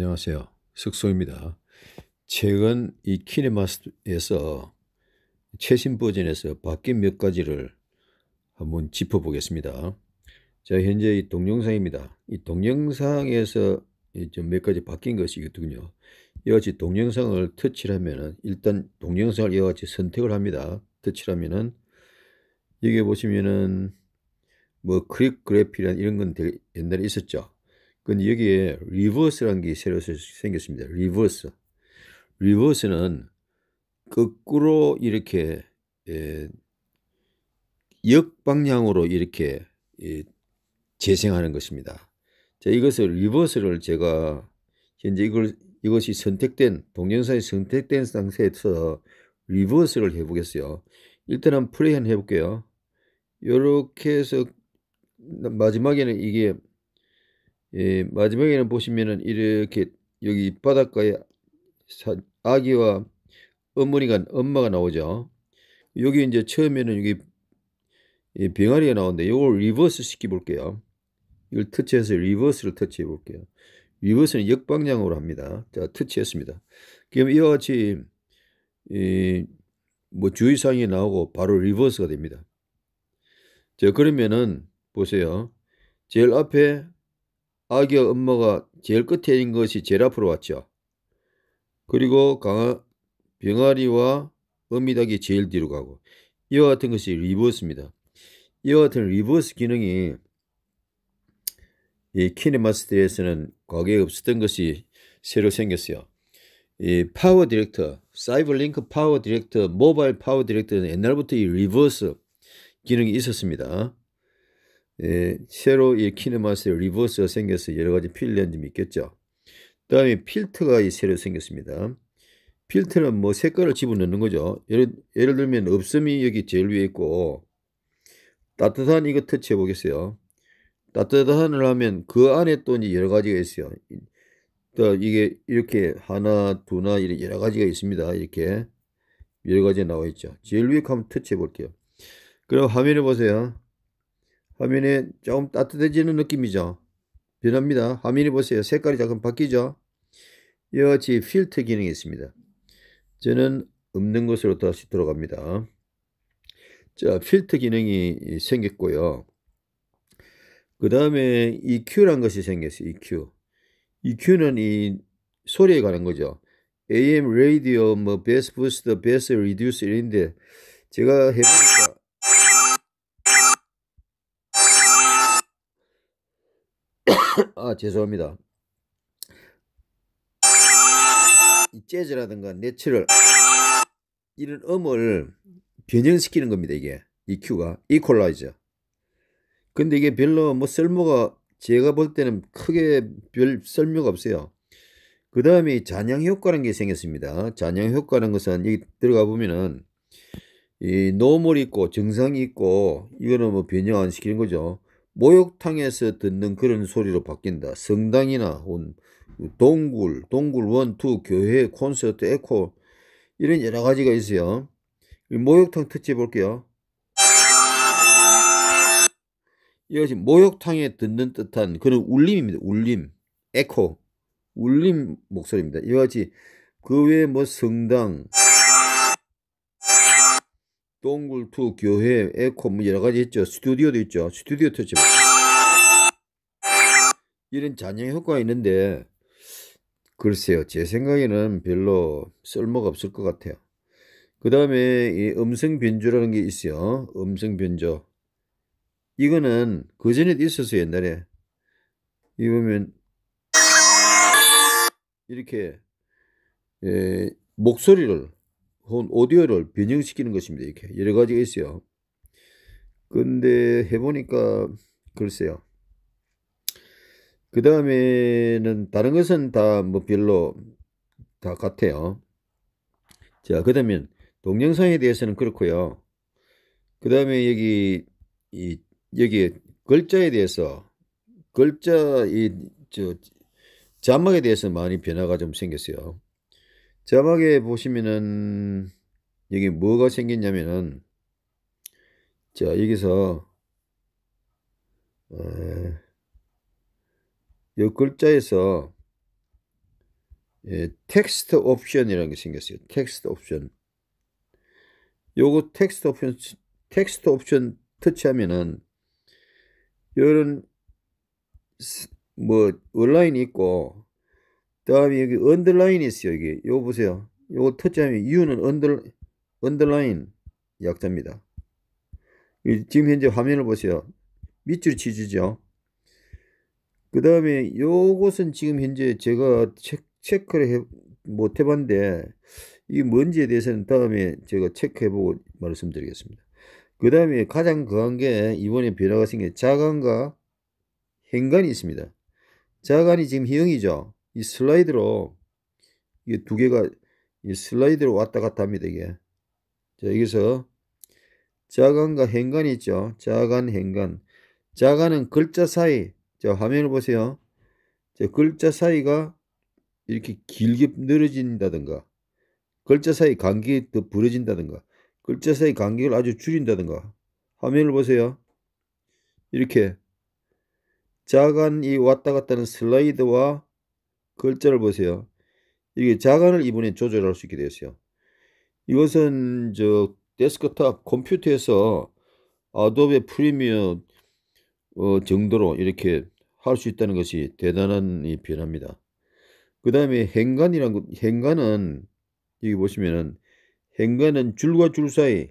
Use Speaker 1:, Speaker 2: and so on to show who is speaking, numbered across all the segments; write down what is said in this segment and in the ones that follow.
Speaker 1: 안녕하세요. 숙소입니다. 최근 이 키네마스에서 최신 버전에서 바뀐 몇 가지를 한번 짚어보겠습니다. 자, 현재 이 동영상입니다. 이 동영상에서 좀몇 가지 바뀐 것이 있거든요. 이와 같이 동영상을 터치를 하면은 일단 동영상을 이와 같이 선택을 합니다. 터치를 하면은 여기 보시면은 뭐 크립 그래피란 이런 건 되게 옛날에 있었죠. 근데 여기에 r e v 리버스라는 게 새로 생겼습니다. reverse. e v e r s e 는 거꾸로 이렇게 예, 역방향으로 이렇게 예, 재생하는 것입니다. 자, 이것을 리버스를 제가 현재 이걸 이것이 선택된 동영상이 선택된 상태에서 리버스를 해보겠어요. 일단은 플레이 한번 해볼게요. 이렇게 해서 마지막에는 이게 예, 마지막에는 보시면은 이렇게 여기 바닷가에 사, 아기와 어머니가 엄마가 나오죠. 여기 이제 처음에는 여기 예, 병아리가 나오는데 이걸 리버스 시켜 볼게요. 이걸 터치해서 리버스를 터치해 볼게요. 리버스는 역방향으로 합니다. 자, 터치했습니다. 그럼 이와 같이 이뭐 예, 주의사항이 나오고 바로 리버스가 됩니다. 자, 그러면은 보세요. 제일 앞에 아기의 엄마가 제일 끝에 있는 것이 제일 앞으로 왔죠. 그리고 강아, 병아리와 어미닭이 제일 뒤로 가고 이와 같은 것이 리버스입니다. 이와 같은 리버스 기능이 이 키네마스터에서는 과거에 없었던 것이 새로 생겼어요. 이 파워 디렉터, 사이버링크 파워 디렉터, 모바일 파워 디렉터는 옛날부터 이 리버스 기능이 있었습니다. 예, 새로 이키는맛스 리버스가 생겨서 여러 가지 필점이 있겠죠. 그 다음에 필터가 이 새로 생겼습니다. 필터는 뭐 색깔을 집어넣는 거죠. 예를, 예를 들면 없음이 여기 제일 위에 있고 따뜻한 이거 터치해 보겠어요. 따뜻한을 하면 그 안에 또 이제 여러 가지가 있어요. 또 이게 이렇게 하나, 두나 이런 여러 가지가 있습니다. 이렇게 여러 가지 가 나와 있죠. 제일 위에 한번 터치해 볼게요. 그럼 화면을 보세요. 화면에 조금 따뜻해지는 느낌이죠. 변합니다. 화면이 보세요. 색깔이 조금 바뀌죠. 이와 같이 필터 기능이 있습니다. 저는 없는 것으로 다시 들어갑니다. 자, 필터 기능이 생겼고요. 그 다음에 EQ란 것이 생겼어요. EQ. EQ는 이 소리에 관한 거죠. AM, radio, 뭐, bass boost, bass reduce 이런데 제가 해보니까 아 죄송합니다 이 재즈라든가 내치를 이런 음을 변형시키는 겁니다 이게 e q 가 이퀄라이저 근데 이게 별로 뭐 쓸모가 제가 볼 때는 크게 별 쓸모가 없어요 그 다음에 잔향 효과라는 게 생겼습니다 잔향 효과라는 것은 여기 들어가 보면은 이 노멀이 있고 정상이 있고 이거는 뭐 변형 안 시키는 거죠 목욕탕에서 듣는 그런 소리로 바뀐다. 성당이나 동굴, 동굴 1, 2, 교회, 콘서트, 에코 이런 여러 가지가 있어요. 목욕탕 특집 볼게요. 이것이 목욕탕에 듣는 듯한 그런 울림입니다. 울림, 에코, 울림 목소리입니다. 이와 같이 그 외에 뭐 성당, 동굴투 교회 에코 뭐 여러 가지 있죠. 스튜디오도 있죠. 스튜디오 터치. 뭐. 이런 잔여 효과가 있는데 글쎄요. 제 생각에는 별로 쓸모가 없을 것 같아요. 그 다음에 이 음성 변조라는 게 있어요. 음성 변조. 이거는 그 전에도 있었어 옛날에. 이 보면 이렇게 예, 목소리를 혹은 오디오를 변형시키는 것입니다. 이렇게 여러 가지가 있어요. 근데 해보니까 글쎄요. 그 다음에는 다른 것은 다 뭐 별로 다 같아요. 자, 그 다음에 동영상에 대해서는 그렇고요. 그 다음에 여기 이 여기 글자에 대해서 글자 이 저 자막에 대해서 많이 변화가 좀 생겼어요. 자막에 보시면은 여기 뭐가 생겼냐면은 자 여기서 이 어, 글자에서 예, 텍스트 옵션이라는 게 생겼어요. 텍스트 옵션. 요거 텍스트 옵션 텍스트 옵션 터치하면은 이런 뭐 온라인이 있고 그 다음에 여기 언더라인이 있어요. 여기 요 보세요. 요거 터치하면 U는 언더, 언더라인 약자입니다. 지금 현재 화면을 보세요. 밑줄 치주죠. 그 다음에 요것은 지금 현재 제가 체크, 를 해, 못 해봤는데 이 뭔지에 대해서는 다음에 제가 체크해보고 말씀드리겠습니다. 그 다음에 가장 거한 게 이번에 변화가 생긴 자간과 행간이 있습니다. 자간이 지금 형이죠 이 슬라이드로 이 두 개가 이 슬라이드로 왔다 갔다 합니다 이게 자 여기서 자간과 행간이 있죠 자간 행간 자간은 글자 사이 자 화면을 보세요 자 글자 사이가 이렇게 길게 늘어진다든가 글자 사이 간격이 더부러진다든가 글자 사이 간격을 아주 줄인다든가 화면을 보세요 이렇게 자간이 왔다 갔다 하는 슬라이드와 글자를 보세요. 이게 자간을 이번에 조절할 수 있게 되었어요. 이것은 저 데스크탑 컴퓨터에서 아도 b 프리미어 어, 정도로 이렇게 할 수 있다는 것이 대단한 이 변화입니다. 그 다음에 행간이란 것, 행간은 여기 보시면은 행간은 줄과 줄 사이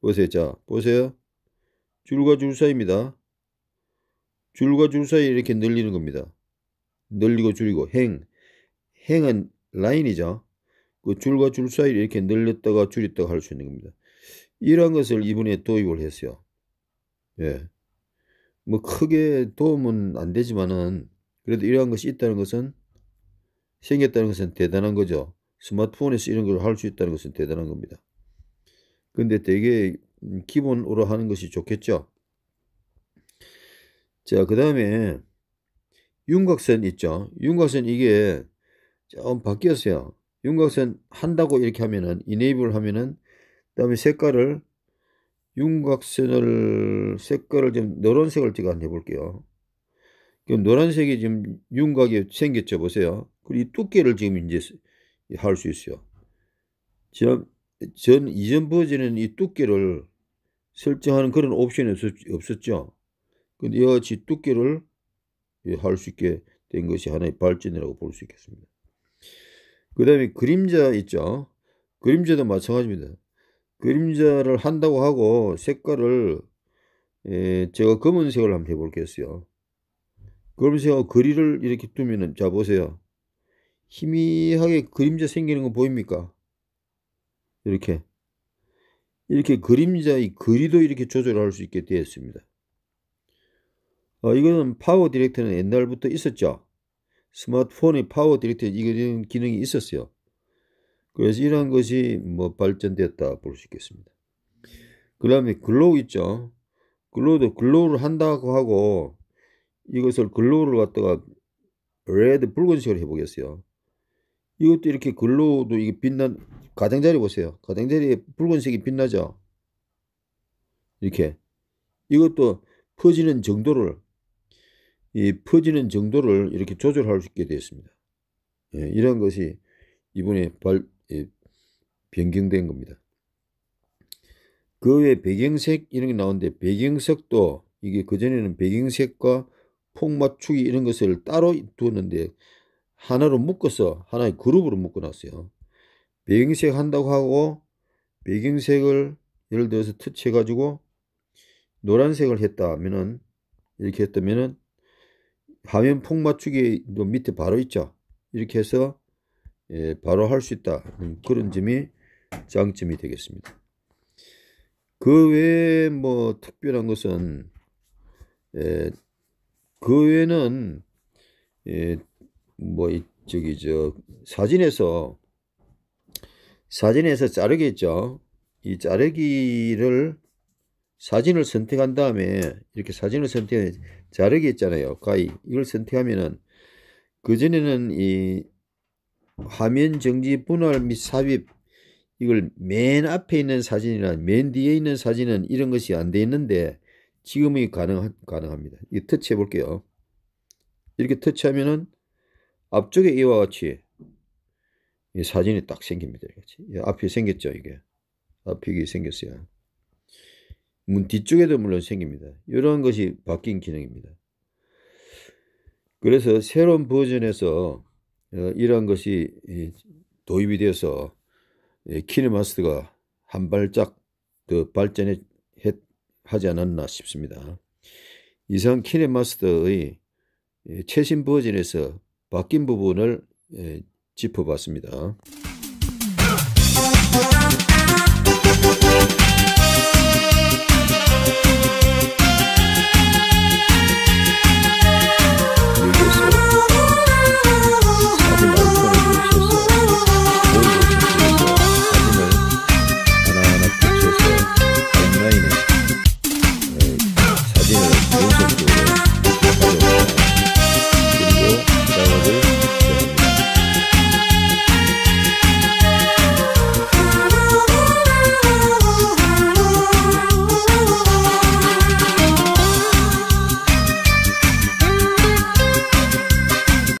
Speaker 1: 보세요. 자, 보세요. 줄과 줄 사이입니다. 줄과 줄 사이 이렇게 늘리는 겁니다. 늘리고 줄이고 행 행은 라인이죠. 그 줄과 줄 사이를 이렇게 늘렸다가 줄였다가 할 수 있는 겁니다. 이러한 것을 이번에 도입을 했어요. 예. 뭐 크게 도움은 안 되지만은 그래도 이러한 것이 있다는 것은 생겼다는 것은 대단한 거죠. 스마트폰에서 이런 걸 할 수 있다는 것은 대단한 겁니다. 근데 되게 기본으로 하는 것이 좋겠죠. 자, 그 다음에 윤곽선 있죠. 윤곽선 이게 좀 바뀌었어요. 윤곽선 한다고 이렇게 하면은 이네이블 하면은 그다음에 색깔을 윤곽선을 색깔을 좀 노란색을 제가 한번 해볼게요. 그럼 노란색이 지금 윤곽이 생겼죠 보세요. 그리고 이 두께를 지금 이제 할 수 있어요. 전, 전 이전 버전은 이 두께를 설정하는 그런 옵션이 없었, 죠 근데 여하튼 두께를 예, 할수 있게 된 것이 하나의 발전이라고 볼 수 있겠습니다. 그 다음에 그림자 있죠. 그림자도 마찬가지입니다. 그림자를 한다고 하고 색깔을 에, 예, 제가 검은색을 한번 해볼게요. 검은색하고 그리를 이렇게 두면은 자 보세요. 희미하게 그림자 생기는 거 보입니까? 이렇게 이렇게 그림자의 그리도 이렇게 조절할 수 있게 되었습니다. 어, 이거는 파워 디렉터는 옛날부터 있었죠. 스마트폰의 파워 디렉트 이런 기능이 있었어요. 그래서 이러한 것이 뭐발전되었다볼 수 있겠습니다. 그 다음에 글로우 있죠. 글로우도 글로우를 한다고 하고 이것을 글로우를 갖다가 레드 붉은색으로 해보겠어요. 이것도 이렇게 글로우도 이게 빛난 가장자리 보세요. 가장자리에 붉은색이 빛나죠. 이렇게 이것도 퍼지는 정도를 이 퍼지는 정도를 이렇게 조절할 수 있게 되었습니다. 예, 이런 것이 이번에 발, 예, 변경된 겁니다. 그 외에 배경색 이런 게 나오는데 배경색도 이게 그전에는 배경색과 폭맞추기 이런 것을 따로 두었는데 하나로 묶어서 하나의 그룹으로 묶어놨어요. 배경색 한다고 하고 배경색을 예를 들어서 터치해가지고 노란색을 했다면은 이렇게 했다면은 화면 폭 맞추기 밑에 바로 있죠. 이렇게 해서 예, 바로 할 수 있다. 음, 그런 점이 장점이 되겠습니다. 그 외에 뭐 특별한 것은 예, 그 외에는 예, 뭐 저기 저 사진에서 사진에서 자르기 죠이 자르기를 사진을 선택한 다음에 이렇게 사진을 선택해 자르기 있잖아요. 가이 이걸 선택하면은 그전에는 이 화면 정지 분할 및 삽입 이걸 맨 앞에 있는 사진이나 맨 뒤에 있는 사진은 이런 것이 안 돼 있는데 지금이 가능 가능합니다. 이 터치해 볼게요. 이렇게 터치하면은 앞쪽에 이와 같이 이 사진이 딱 생깁니다. 이렇게. 앞이 생겼죠, 이게. 앞이 생겼어요. 문 뒤쪽에도 물론 생깁니다. 이런 것이 바뀐 기능입니다. 그래서 새로운 버전에서 어, 이러한 것이 도입이 되어서 키네마스가 한 발짝 더발전 하지 않았나 싶습니다. 이상 키네마스터의 최신 버전에서 바뀐 부분을 예, 짚어봤습니다.